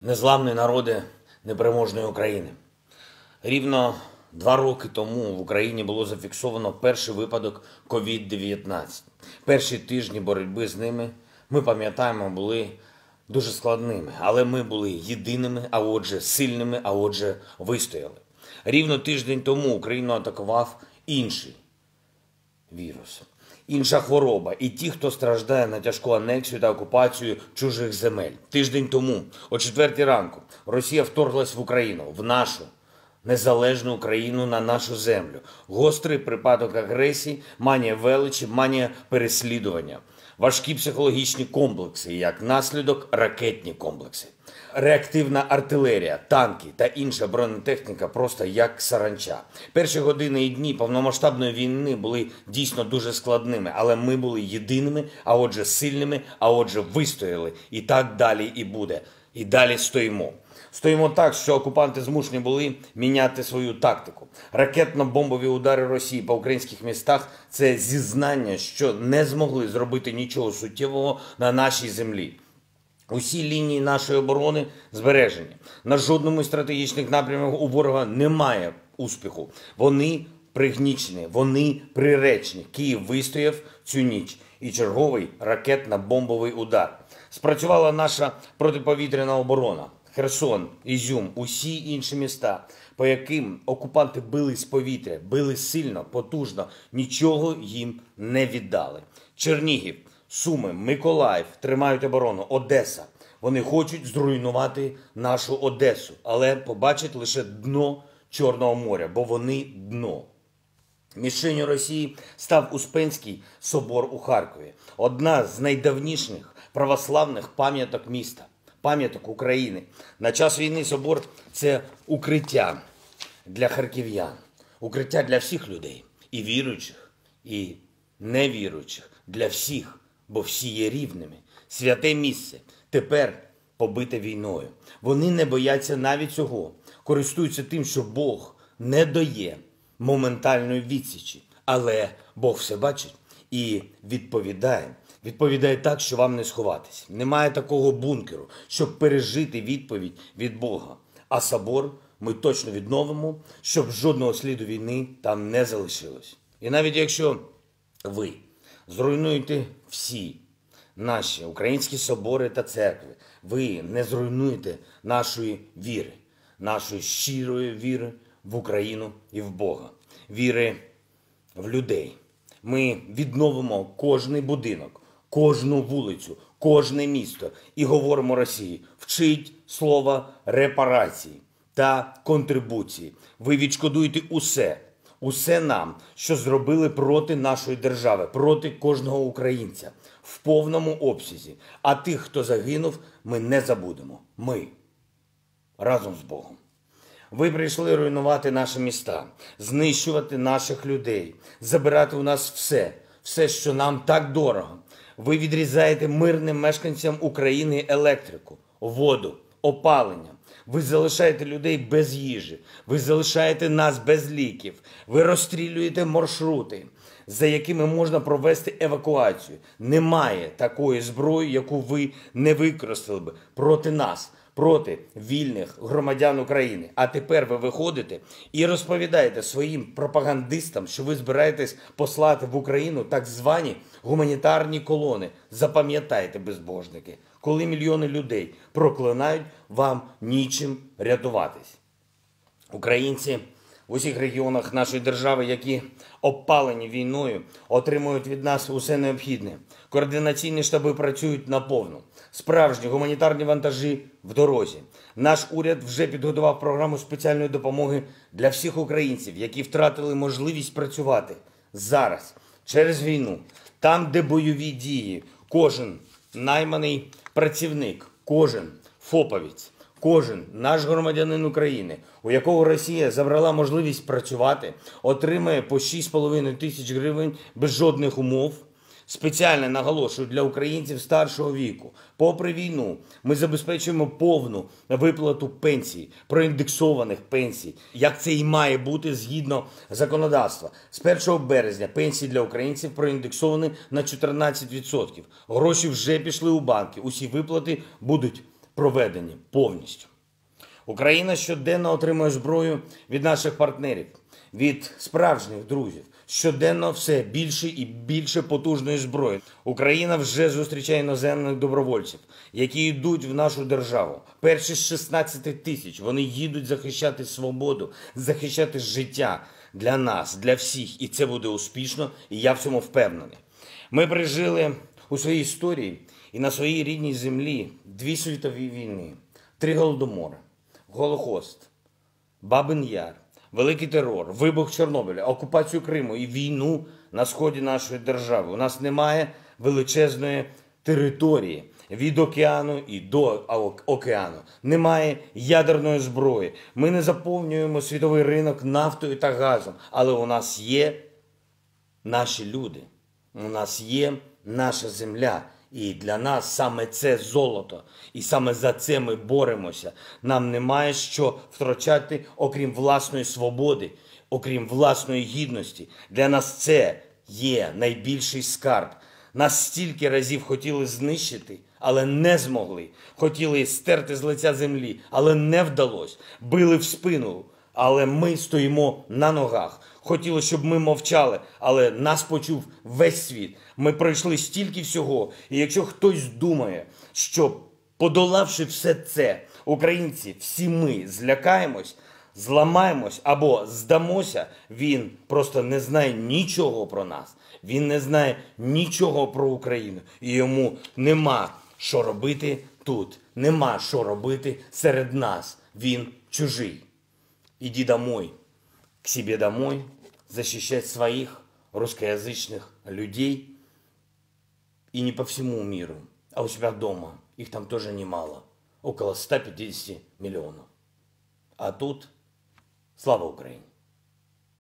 Незламні народи непереможної України. Рівно два роки тому в Україні було зафіксовано перший випадок COVID-19. Перші тижні боротьби з ними, ми пам'ятаємо, були дуже складними, але ми були єдиними, а отже, сильними, а отже, вистояли. Рівно тиждень тому Україну атакував інший вірус інша хвороба, і ті, хто страждає на тяжку анексію та окупацію чужих земель. Тиждень тому, о четвертій ранку, Росія вторглась в Україну, в нашу незалежну Україну на нашу землю. Гострий припадок агресії, манія величі, манія переслідування важкі психологічні комплекси, як наслідок ракетні комплекси, реактивна артилерія, танки та інша бронетехніка просто як саранча. Перші години і дні повномасштабної війни були дійсно дуже складними, але ми були єдиними, а отже, сильними, а отже, вистояли. І так далі і буде. І далі стоїмо. Стоїмо так, що окупанти змушені були міняти свою тактику. Ракетно-бомбові удари Росії по українських містах це зізнання, що не змогли зробити нічого суттєвого на нашій землі. Усі лінії нашої оборони збережені. На жодному з стратегічних напрямів у ворога немає успіху. Вони пригнічені, вони приречені. Київ вистояв цю ніч і черговий ракетно-бомбовий удар. Спрацювала наша протиповітряна оборона. Херсон, Ізюм, усі інші міста, по яким окупанти били з повітря, били сильно, потужно, нічого їм не віддали. Чернігів, Суми, Миколаїв тримають оборону, Одеса. Вони хочуть зруйнувати нашу Одесу, але побачать лише дно Чорного моря, бо вони дно. Мішенню Росії став Успенський собор у Харкові, одна з найдавніших православних пам'яток міста пам'яток України. На час війни собор це укриття для харків'ян, укриття для всіх людей, і віруючих, і невіруючих, для всіх, бо всі є рівними. Святе місце тепер побите війною. Вони не бояться навіть цього, користуються тим, що Бог не дає моментальної відсічі, але Бог все бачить і відповідає відповідає так, що вам не сховатись. Немає такого бункеру, щоб пережити відповідь від Бога. А собор ми точно відновимо, щоб жодного сліду війни там не залишилось. І навіть якщо ви зруйнуєте всі наші українські собори та церкви, ви не зруйнуєте нашої віри, нашої щирої віри в Україну і в Бога, віри в людей. Ми відновимо кожний будинок, кожну вулицю, кожне місто і говоримо Росії: вчить слова репарації та контрибуції. Ви відшкодуєте усе, усе нам, що зробили проти нашої держави, проти кожного українця в повному обсязі. А тих, хто загинув, ми не забудемо. Ми разом з Богом. Ви прийшли руйнувати наші міста, знищувати наших людей, забирати у нас все, все, що нам так дорого. Ви відрізаєте мирним мешканцям України електрику, воду, опалення. Ви залишаєте людей без їжі, ви залишаєте нас без ліків, ви розстрілюєте маршрути, за якими можна провести евакуацію. Немає такої зброї, яку ви не використали б проти нас проти вільних громадян України. А тепер ви виходите і розповідаєте своїм пропагандистам, що ви збираєтесь послати в Україну так звані гуманітарні колони. Запам'ятайте, безбожники, коли мільйони людей проклинають вам нічим рятуватись, українці в усіх регіонах нашої держави, які опалені війною, отримують від нас усе необхідне. Координаційні штаби працюють наповну. Справжні гуманітарні вантажі в дорозі. Наш уряд вже підготував програму спеціальної допомоги для всіх українців, які втратили можливість працювати зараз через війну, там, де бойові дії, кожен найманий працівник, кожен фоповець. Кожен наш громадянин України, у якого Росія забрала можливість працювати, отримає по 6,5 тисяч гривень без жодних умов. Спеціально наголошую для українців старшого віку. Попри війну, ми забезпечуємо повну виплату пенсій, проіндексованих пенсій, як це і має бути згідно законодавства. З 1 березня пенсії для українців проіндексовані на 14%. Гроші вже пішли у банки. Усі виплати будуть проведені повністю. Україна щоденно отримує зброю від наших партнерів, від справжніх друзів. Щоденно все більше і більше потужної зброї. Україна вже зустрічає іноземних добровольців, які йдуть в нашу державу. Перші з 16 тисяч вони їдуть захищати свободу, захищати життя для нас, для всіх. І це буде успішно. І я в цьому впевнений. Ми прижили у своїй історії і на своїй рідній землі дві світові війни, три голодомори, Голохост, Бабин Яр, Великий терор, вибух Чорнобиля, окупацію Криму і війну на сході нашої держави. У нас немає величезної території від океану і до океану. Немає ядерної зброї. Ми не заповнюємо світовий ринок нафтою та газом, але у нас є наші люди. У нас є наша земля. І для нас саме це золото, і саме за це ми боремося. Нам немає що втрачати, окрім власної свободи, окрім власної гідності. Для нас це є найбільший скарб. Нас стільки разів хотіли знищити, але не змогли. Хотіли стерти з лиця землі, але не вдалося. Били в спину але ми стоїмо на ногах. Хотілося щоб ми мовчали, але нас почув весь світ. Ми пройшли стільки всього. І якщо хтось думає, що подолавши все це, українці, всі ми злякаємось, зламаємось або здамося, він просто не знає нічого про нас. Він не знає нічого про Україну, і йому нема що робити тут, нема що робити серед нас. Він чужий. иди домой, к себе домой, защищать своих русскоязычных людей и не по всему миру, а у себя дома. Их там тоже немало, около 150 миллионов. А тут слава Украине!